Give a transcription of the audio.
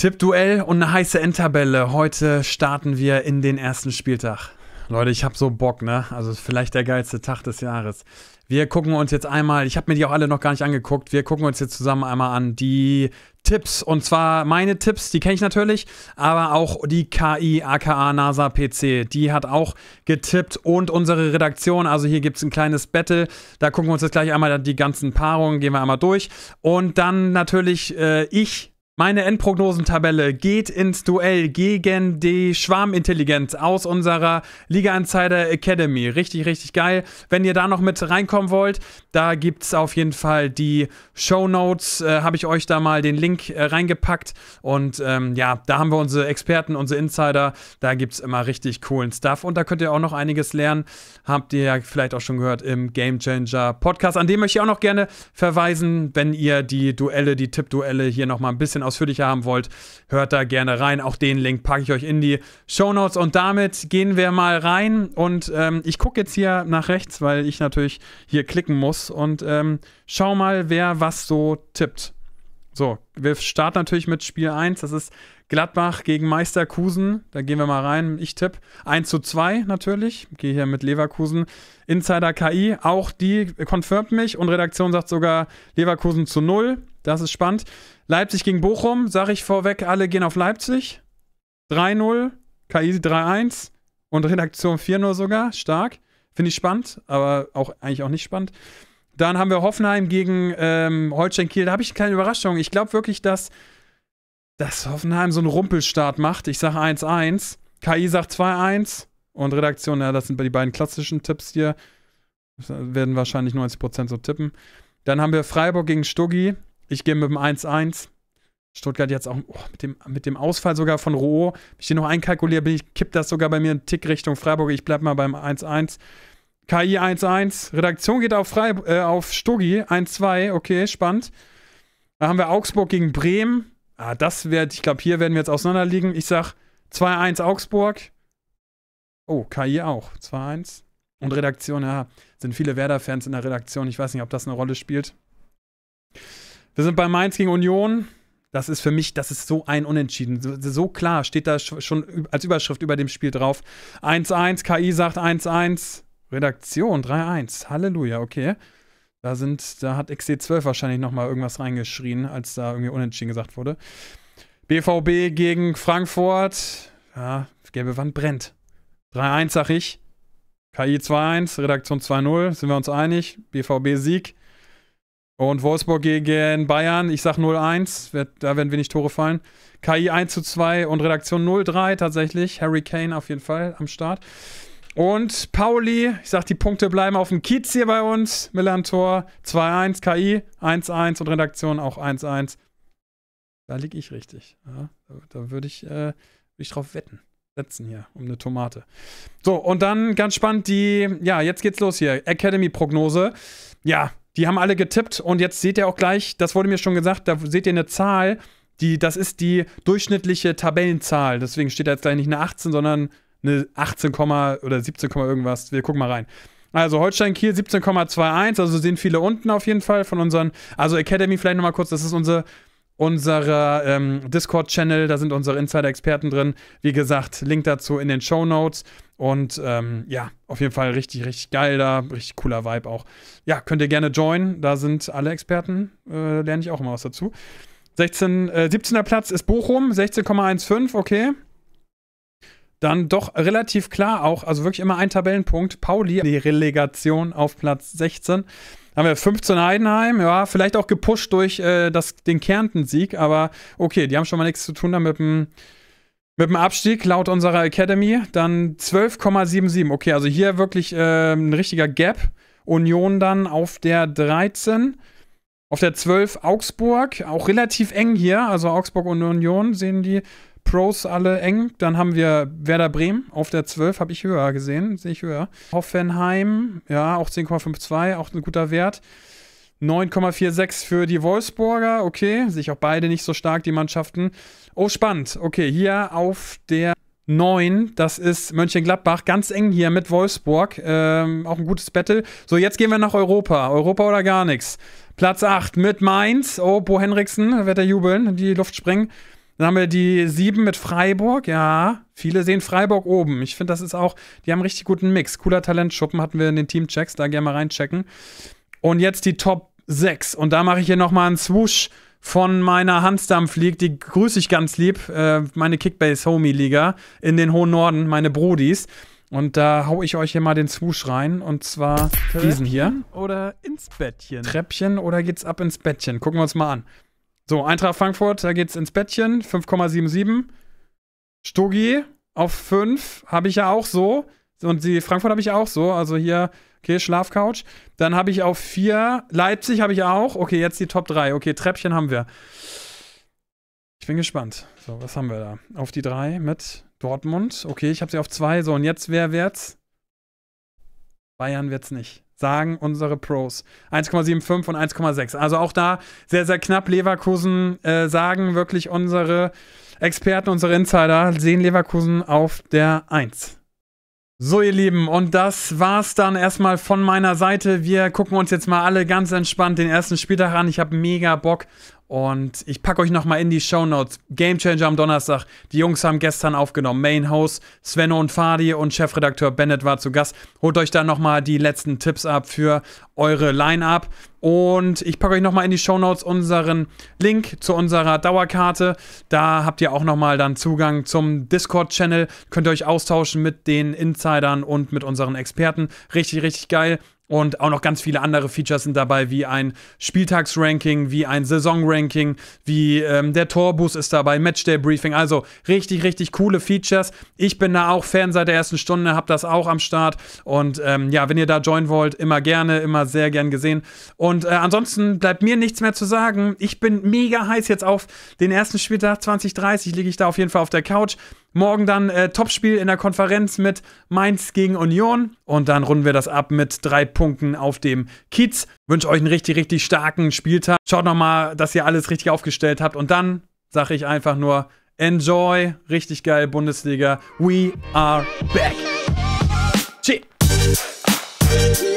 Tippduell und eine heiße Endtabelle. Heute starten wir in den ersten Spieltag. Leute, ich habe so Bock, ne? Also vielleicht der geilste Tag des Jahres. Wir gucken uns jetzt einmal, ich habe mir die auch alle noch gar nicht angeguckt, wir gucken uns jetzt zusammen einmal an die Tipps. Und zwar meine Tipps, die kenne ich natürlich, aber auch die KI, aka NASA PC, die hat auch getippt und unsere Redaktion. Also hier gibt es ein kleines Battle. Da gucken wir uns jetzt gleich einmal die ganzen Paarungen, gehen wir einmal durch. Und dann natürlich äh, ich meine Endprognosentabelle geht ins Duell gegen die Schwarmintelligenz aus unserer Liga Insider Academy. Richtig, richtig geil. Wenn ihr da noch mit reinkommen wollt, da gibt es auf jeden Fall die Show Notes. Äh, habe ich euch da mal den Link äh, reingepackt. Und ähm, ja, da haben wir unsere Experten, unsere Insider. Da gibt es immer richtig coolen Stuff. Und da könnt ihr auch noch einiges lernen. Habt ihr ja vielleicht auch schon gehört im Game Changer Podcast. An dem möchte ich auch noch gerne verweisen, wenn ihr die Duelle, die Tippduelle hier nochmal ein bisschen aus ausführlicher haben wollt, hört da gerne rein. Auch den Link packe ich euch in die Show Notes. Und damit gehen wir mal rein. Und ähm, ich gucke jetzt hier nach rechts, weil ich natürlich hier klicken muss. Und ähm, schau mal, wer was so tippt. So, wir starten natürlich mit Spiel 1. Das ist Gladbach gegen Meisterkusen, da gehen wir mal rein, ich tippe 1 zu 2 natürlich, gehe hier mit Leverkusen. Insider KI, auch die confirmt mich und Redaktion sagt sogar Leverkusen zu 0, das ist spannend. Leipzig gegen Bochum, sage ich vorweg, alle gehen auf Leipzig. 3-0, KI 3-1 und Redaktion 4-0 sogar, stark. Finde ich spannend, aber auch eigentlich auch nicht spannend. Dann haben wir Hoffenheim gegen ähm, Holstein Kiel. Da habe ich keine Überraschung. Ich glaube wirklich, dass dass Hoffenheim so einen Rumpelstart macht. Ich sage 1-1. KI sagt 2-1. Und Redaktion, ja, das sind die beiden klassischen Tipps hier. Das werden wahrscheinlich 90% so tippen. Dann haben wir Freiburg gegen Stuggi. Ich gehe mit dem 1-1. Stuttgart jetzt auch oh, mit, dem, mit dem Ausfall sogar von Roh. Wenn ich den noch einkalkuliere, ich, kippt das sogar bei mir einen Tick Richtung Freiburg. Ich bleibe mal beim 1-1. KI 1-1. Redaktion geht auf, Freib äh, auf Stuggi 1-2. Okay, spannend. Dann haben wir Augsburg gegen Bremen. Ah, das wird, ich glaube, hier werden wir jetzt auseinanderliegen. Ich sag 2-1 Augsburg. Oh, KI auch. 2-1. Und Redaktion, ja, sind viele Werder-Fans in der Redaktion. Ich weiß nicht, ob das eine Rolle spielt. Wir sind bei Mainz gegen Union. Das ist für mich, das ist so ein Unentschieden. So, so klar steht da schon als Überschrift über dem Spiel drauf. 1-1, KI sagt 1-1. Redaktion 3-1. Halleluja, okay. Da sind, da hat XC12 wahrscheinlich nochmal irgendwas reingeschrien, als da irgendwie unentschieden gesagt wurde. BVB gegen Frankfurt. Ja, gelbe Wand brennt. 3-1, sag ich. KI 2-1, Redaktion 2-0, sind wir uns einig. BVB Sieg. Und Wolfsburg gegen Bayern, ich sag 0-1, da werden wenig Tore fallen. KI 1 zu 2 und Redaktion 0-3 tatsächlich. Harry Kane auf jeden Fall am Start. Und Pauli, ich sag, die Punkte bleiben auf dem Kiez hier bei uns. Milan Tor 2-1, KI 1-1 und Redaktion auch 1-1. Da liege ich richtig. Ja, da würde ich, äh, würd ich drauf wetten. Setzen hier um eine Tomate. So, und dann ganz spannend die, ja, jetzt geht's los hier. Academy-Prognose. Ja, die haben alle getippt und jetzt seht ihr auch gleich, das wurde mir schon gesagt, da seht ihr eine Zahl, die, das ist die durchschnittliche Tabellenzahl. Deswegen steht da jetzt gleich nicht eine 18, sondern eine 18, oder 17, irgendwas. Wir gucken mal rein. Also Holstein Kiel 17,21, also sehen viele unten auf jeden Fall von unseren, also Academy vielleicht nochmal kurz, das ist unsere, ähm, Discord-Channel, da sind unsere Insider-Experten drin. Wie gesagt, Link dazu in den Show Notes. Und ähm, ja, auf jeden Fall richtig, richtig geil da, richtig cooler Vibe auch. Ja, könnt ihr gerne joinen, da sind alle Experten, äh, lerne ich auch immer was dazu. 16, äh, 17. Platz ist Bochum, 16,15, okay dann doch relativ klar auch, also wirklich immer ein Tabellenpunkt. Pauli, die Relegation auf Platz 16. Dann Haben wir 15 Heidenheim, ja, vielleicht auch gepusht durch äh, das, den Kärnten-Sieg, aber okay, die haben schon mal nichts zu tun damit. mit dem, mit dem Abstieg laut unserer Academy. Dann 12,77. Okay, also hier wirklich äh, ein richtiger Gap. Union dann auf der 13. Auf der 12 Augsburg, auch relativ eng hier, also Augsburg und Union sehen die Pros alle eng. Dann haben wir Werder Bremen auf der 12, habe ich höher gesehen, sehe ich höher. Hoffenheim, ja, auch 10,52, auch ein guter Wert. 9,46 für die Wolfsburger, okay, sehe ich auch beide nicht so stark, die Mannschaften. Oh, spannend, okay, hier auf der 9, das ist Mönchengladbach, ganz eng hier mit Wolfsburg, ähm, auch ein gutes Battle. So, jetzt gehen wir nach Europa, Europa oder gar nichts. Platz 8 mit Mainz, oh, Bo Henriksen wird er jubeln, die Luft springen. Dann haben wir die 7 mit Freiburg. Ja, viele sehen Freiburg oben. Ich finde, das ist auch, die haben einen richtig guten Mix. Cooler Talentschuppen hatten wir in den Teamchecks, da gerne mal reinchecken. Und jetzt die Top 6. Und da mache ich hier nochmal einen Swoosh von meiner Hansdampf Hansdampflieg. Die grüße ich ganz lieb. Äh, meine Kickbase-Homie-Liga in den hohen Norden, meine Brudis. Und da hau ich euch hier mal den Swoosh rein. Und zwar Treppchen diesen hier. Oder ins Bettchen. Treppchen oder geht's ab ins Bettchen? Gucken wir uns mal an. So, Eintracht Frankfurt, da geht's ins Bettchen, 5,77. Stogi auf 5 habe ich ja auch so. Und die Frankfurt habe ich auch so. Also hier, okay, Schlafcouch. Dann habe ich auf 4, Leipzig habe ich auch. Okay, jetzt die Top 3. Okay, Treppchen haben wir. Ich bin gespannt. So, was haben wir da? Auf die 3 mit Dortmund. Okay, ich habe sie auf 2. So, und jetzt wer wird's? Bayern wird's nicht sagen unsere Pros. 1,75 und 1,6. Also auch da sehr, sehr knapp. Leverkusen äh, sagen wirklich unsere Experten, unsere Insider sehen Leverkusen auf der 1. So, ihr Lieben, und das war's dann erstmal von meiner Seite. Wir gucken uns jetzt mal alle ganz entspannt den ersten Spieltag an. Ich habe mega Bock und ich packe euch nochmal in die Shownotes. Notes. Game Changer am Donnerstag. Die Jungs haben gestern aufgenommen. Main Host, Svenno und Fadi und Chefredakteur Bennett war zu Gast. Holt euch dann nochmal die letzten Tipps ab für eure Line-Up. Und ich packe euch nochmal in die Shownotes unseren Link zu unserer Dauerkarte. Da habt ihr auch nochmal dann Zugang zum Discord-Channel. Könnt ihr euch austauschen mit den Insidern und mit unseren Experten. Richtig, richtig geil. Und auch noch ganz viele andere Features sind dabei, wie ein Spieltagsranking, wie ein Saisonranking, wie ähm, der Torbus ist dabei, Matchday-Briefing. Also richtig, richtig coole Features. Ich bin da auch Fan seit der ersten Stunde, hab das auch am Start. Und ähm, ja, wenn ihr da joinen wollt, immer gerne, immer sehr gern gesehen. Und äh, ansonsten bleibt mir nichts mehr zu sagen. Ich bin mega heiß jetzt auf den ersten Spieltag 2030. Liege ich da auf jeden Fall auf der Couch. Morgen dann äh, Topspiel in der Konferenz mit Mainz gegen Union. Und dann runden wir das ab mit drei Punkten auf dem Kiez. Wünsche euch einen richtig, richtig starken Spieltag. Schaut nochmal, dass ihr alles richtig aufgestellt habt. Und dann sage ich einfach nur, enjoy, richtig geil Bundesliga. We are back. Cheers.